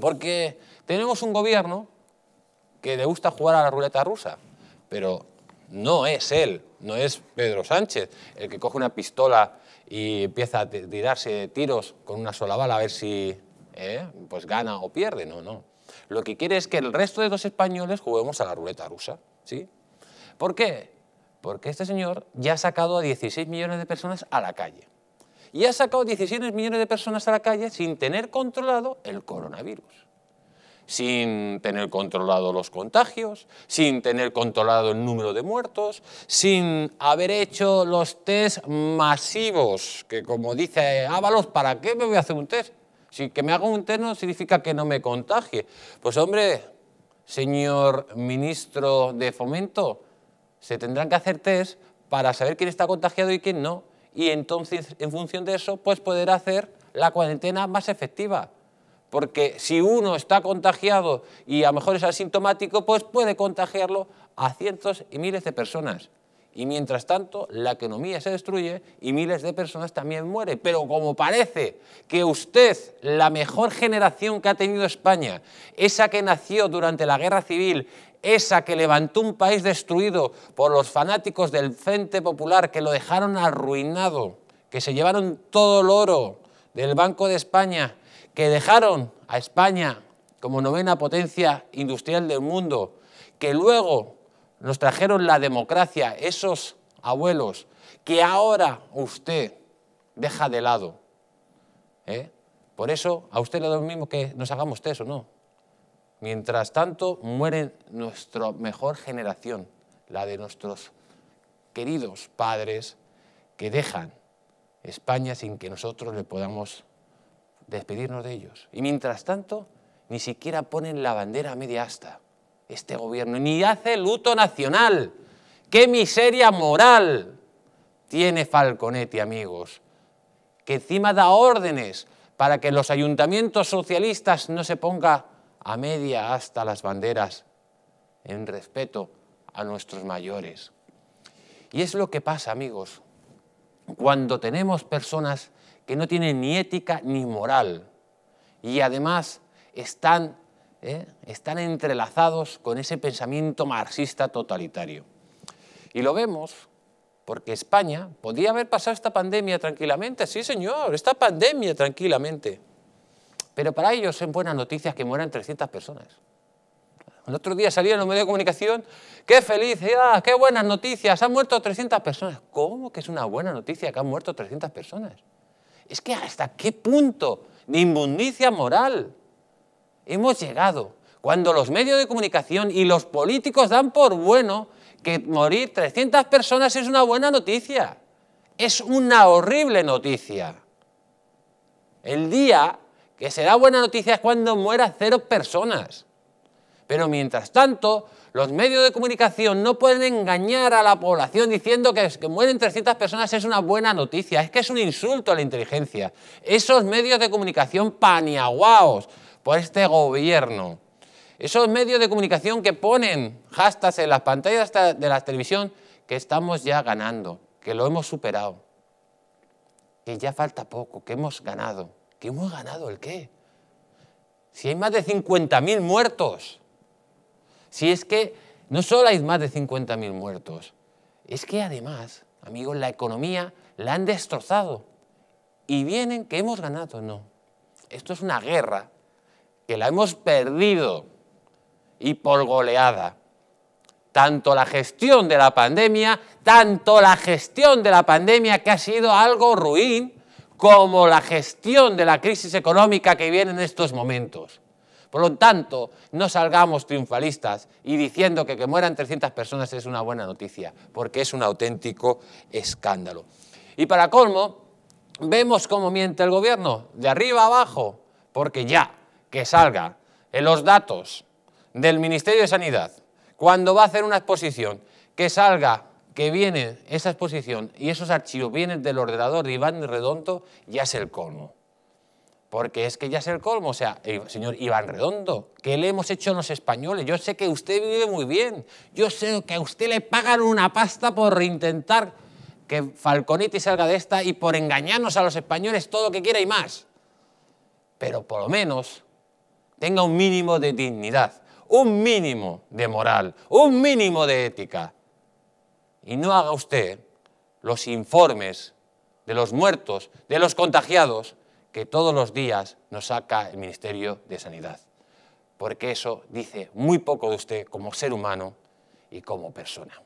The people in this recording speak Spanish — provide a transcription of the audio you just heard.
Porque tenemos un gobierno que le gusta jugar a la ruleta rusa, pero no es él, no es Pedro Sánchez el que coge una pistola y empieza a tirarse tiros con una sola bala a ver si eh, pues gana o pierde, no, no. Lo que quiere es que el resto de los españoles juguemos a la ruleta rusa, ¿sí? ¿Por qué? Porque este señor ya ha sacado a 16 millones de personas a la calle y ha sacado 16 millones de personas a la calle sin tener controlado el coronavirus sin tener controlado los contagios, sin tener controlado el número de muertos, sin haber hecho los test masivos, que como dice Ábalos, ¿para qué me voy a hacer un test? Si que me hago un test no significa que no me contagie. Pues hombre, señor ministro de Fomento, se tendrán que hacer test para saber quién está contagiado y quién no y entonces en función de eso pues poder hacer la cuarentena más efectiva. Porque si uno está contagiado y a lo mejor es asintomático, pues puede contagiarlo a cientos y miles de personas. Y mientras tanto, la economía se destruye y miles de personas también mueren. Pero como parece que usted, la mejor generación que ha tenido España, esa que nació durante la guerra civil, esa que levantó un país destruido por los fanáticos del Frente Popular, que lo dejaron arruinado, que se llevaron todo el oro del Banco de España, que dejaron a España como novena potencia industrial del mundo, que luego nos trajeron la democracia, esos abuelos, que ahora usted deja de lado. ¿Eh? Por eso, a usted le da lo mismo que nos hagamos ¿o ¿no? Mientras tanto, muere nuestra mejor generación, la de nuestros queridos padres que dejan España sin que nosotros le podamos despedirnos de ellos. Y mientras tanto, ni siquiera ponen la bandera a media asta este gobierno, ni hace luto nacional. ¡Qué miseria moral tiene Falconetti, amigos! Que encima da órdenes para que los ayuntamientos socialistas no se ponga a media hasta las banderas, en respeto a nuestros mayores. Y es lo que pasa, amigos, cuando tenemos personas que no tienen ni ética ni moral y además están, ¿eh? están entrelazados con ese pensamiento marxista totalitario. Y lo vemos porque España podía haber pasado esta pandemia tranquilamente, sí señor, esta pandemia tranquilamente. Pero para ellos son buenas noticias que mueran 300 personas. El otro día salía en los medios de comunicación, ¡qué felicidad! ¡Qué buenas noticias! Han muerto 300 personas. ¿Cómo que es una buena noticia que han muerto 300 personas? Es que hasta qué punto de inmundicia moral hemos llegado cuando los medios de comunicación y los políticos dan por bueno que morir 300 personas es una buena noticia. Es una horrible noticia. El día que será buena noticia es cuando muera cero personas. Pero mientras tanto, los medios de comunicación no pueden engañar a la población diciendo que, que, mueren 300 personas es una buena noticia, es que es un insulto a la inteligencia. Esos medios de comunicación paniaguaos por este gobierno. Esos medios de comunicación que ponen hashtags en las pantallas de la televisión que estamos ya ganando, que lo hemos superado, que ya falta poco, que hemos ganado. ¿Qué hemos ganado el qué? Si hay más de 50.000 muertos. Si es que no solo hay más de 50.000 muertos, es que además, amigos, la economía la han destrozado. Y vienen que hemos ganado, no. Esto es una guerra que la hemos perdido y por goleada. Tanto la gestión de la pandemia, tanto la gestión de la pandemia que ha sido algo ruin, como la gestión de la crisis económica que viene en estos momentos. Por lo tanto, no salgamos triunfalistas y diciendo que que mueran 300 personas es una buena noticia, porque es un auténtico escándalo. Y para colmo, vemos cómo miente el gobierno, de arriba a abajo, porque ya que salga en eh, los datos del Ministerio de Sanidad, cuando va a hacer una exposición, que salga que viene esa exposición y esos archivos vienen del ordenador de Iván Redondo, ya es el colmo. Porque es que ya es el colmo, o sea, eh, señor Iván Redondo, ¿qué le hemos hecho a los españoles? Yo sé que usted vive muy bien, yo sé que a usted le pagan una pasta por intentar que Falconetti salga de esta y por engañarnos a los españoles todo lo que quiera y más. Pero por lo menos tenga un mínimo de dignidad, un mínimo de moral, un mínimo de ética y no haga usted los informes de los muertos, de los contagiados, que todos los días nos saca el Ministerio de Sanidad. Porque eso dice muy poco de usted como ser humano y como persona.